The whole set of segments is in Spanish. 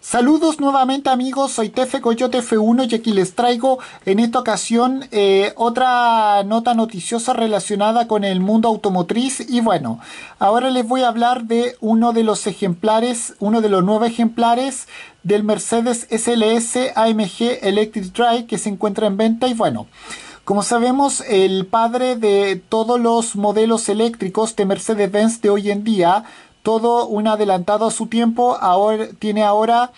Saludos nuevamente amigos, soy Tefe Coyote F1 y aquí les traigo en esta ocasión eh, otra nota noticiosa relacionada con el mundo automotriz y bueno, ahora les voy a hablar de uno de los ejemplares, uno de los nueve ejemplares del Mercedes SLS AMG Electric Drive que se encuentra en venta y bueno, como sabemos, el padre de todos los modelos eléctricos de Mercedes-Benz de hoy en día todo un adelantado a su tiempo, ahora, tiene ahora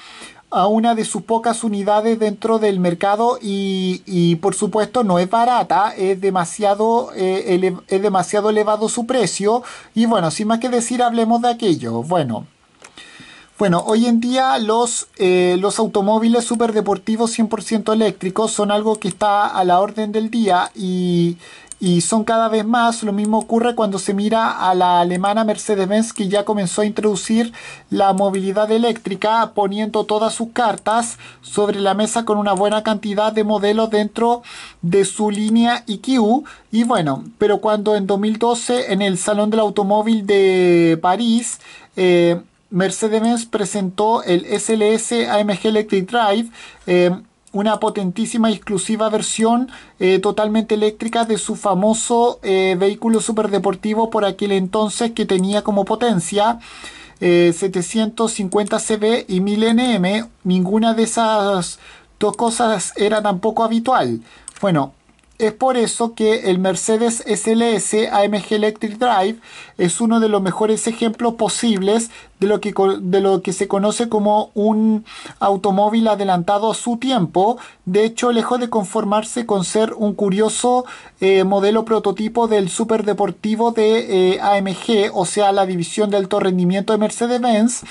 a una de sus pocas unidades dentro del mercado y, por supuesto no es barata, es demasiado, eh, es demasiado elevado su precio y bueno, sin más que decir hablemos de aquello. Bueno, bueno, hoy en día los, eh, los automóviles superdeportivos 100% eléctricos son algo que está a la orden del día y, y son cada vez más. Lo mismo ocurre cuando se mira a la alemana Mercedes-Benz que ya comenzó a introducir la movilidad eléctrica poniendo todas sus cartas sobre la mesa con una buena cantidad de modelos dentro de su línea IQ. Y bueno, pero cuando en 2012 en el Salón del Automóvil de París eh, Mercedes-Benz presentó el SLS AMG Electric Drive, eh, una potentísima y exclusiva versión eh, totalmente eléctrica de su famoso eh, vehículo superdeportivo por aquel entonces que tenía como potencia 750 eh, CB y 1000 NM. Ninguna de esas dos cosas era tampoco habitual. Bueno, es por eso que el Mercedes SLS AMG Electric Drive es uno de los mejores ejemplos posibles de lo que, se conoce como un automóvil adelantado a su tiempo. De hecho, lejos de conformarse con ser un curioso eh, modelo prototipo del superdeportivo de eh, AMG, o sea, la división de alto rendimiento de Mercedes-Benz,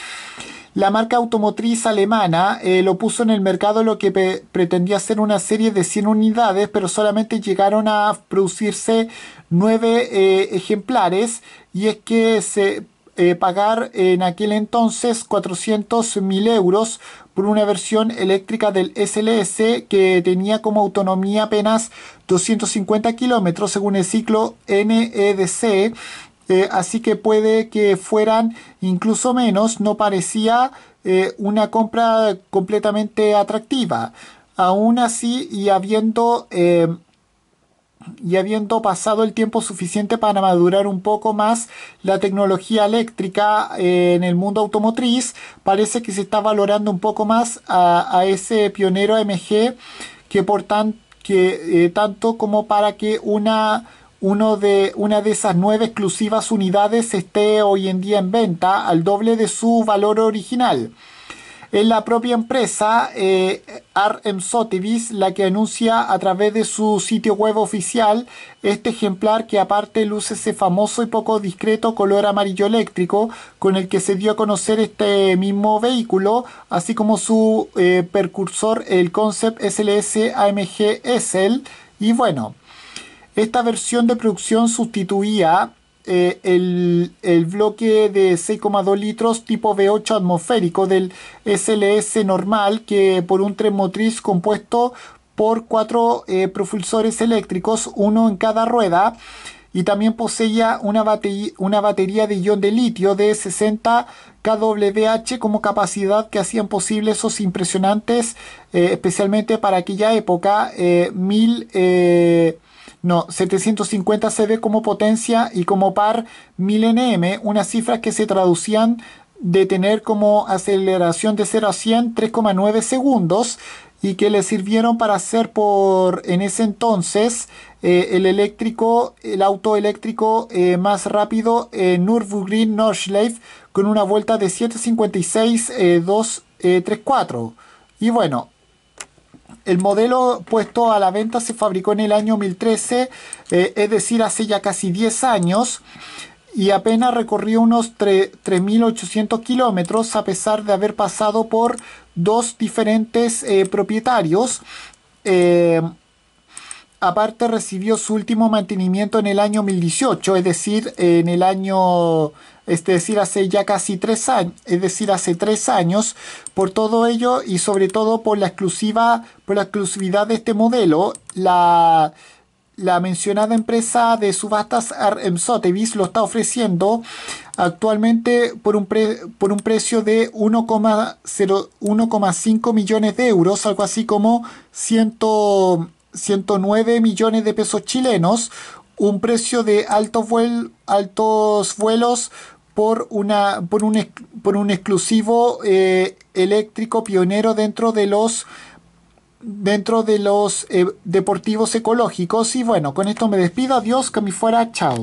la marca automotriz alemana eh, lo puso en el mercado lo que pretendía ser una serie de 100 unidades, pero solamente llegaron a producirse 9 eh, ejemplares y es que se eh, pagar en aquel entonces 400.000 euros por una versión eléctrica del SLS que tenía como autonomía apenas 250 kilómetros según el ciclo NEDC eh, así que puede que fueran incluso menos, no parecía eh, una compra completamente atractiva. Aún así, y habiendo, em, y habiendo pasado el tiempo suficiente para madurar un poco más la tecnología eléctrica eh, en el mundo automotriz, parece que se está valorando un poco más a, ese pionero MG que por que, tanto como para que una de, una de esas nueve exclusivas unidades esté hoy en día en venta al doble de su valor original. Es la propia empresa eh, la que anuncia a través de su sitio web oficial este ejemplar que aparte luce ese famoso y poco discreto color amarillo eléctrico con el que se dio a conocer este mismo vehículo, así como su percursor... Eh, precursor el Concept SLS AMG SL. E y bueno, esta versión de producción sustituía eh, el, bloque de 6,2 litros tipo V8 atmosférico del SLS normal que por un tren motriz compuesto por cuatro eh, propulsores eléctricos, uno en cada rueda, y también poseía una, batería, una batería de ion de litio de 60 kWh como capacidad que hacían posible esos impresionantes, eh, especialmente para aquella época, mil... No, 750 se ve como potencia y como par 1000 nm, unas cifras que se traducían de tener como aceleración de 0 a 100 3,9 segundos y que le sirvieron para hacer por en ese entonces eh, el eléctrico el auto eléctrico eh, más rápido eh, Nürburgring Nordschleife con una vuelta de 756 234 eh, y bueno el modelo puesto a la venta se fabricó en el año 2013, eh, es decir, hace ya casi 10 años y apenas recorrió unos 3.800 kilómetros a pesar de haber pasado por dos diferentes eh, propietarios. Eh, aparte recibió su último mantenimiento en el año 2018, es decir, en el año, es decir, hace ya casi tres años, es decir, hace tres años. Por todo ello y sobre todo por la exclusiva, por la exclusividad de este modelo, la la mencionada empresa de subastas RM lo está ofreciendo actualmente por un, por un precio de 1,5 millones de euros, algo así como 100 109 millones de pesos chilenos, un precio de altos, altos vuelos por, una, por, un, por un exclusivo eh, eléctrico pionero dentro de los dentro de los eh, deportivos ecológicos y bueno con esto me despido adiós que me fuera chao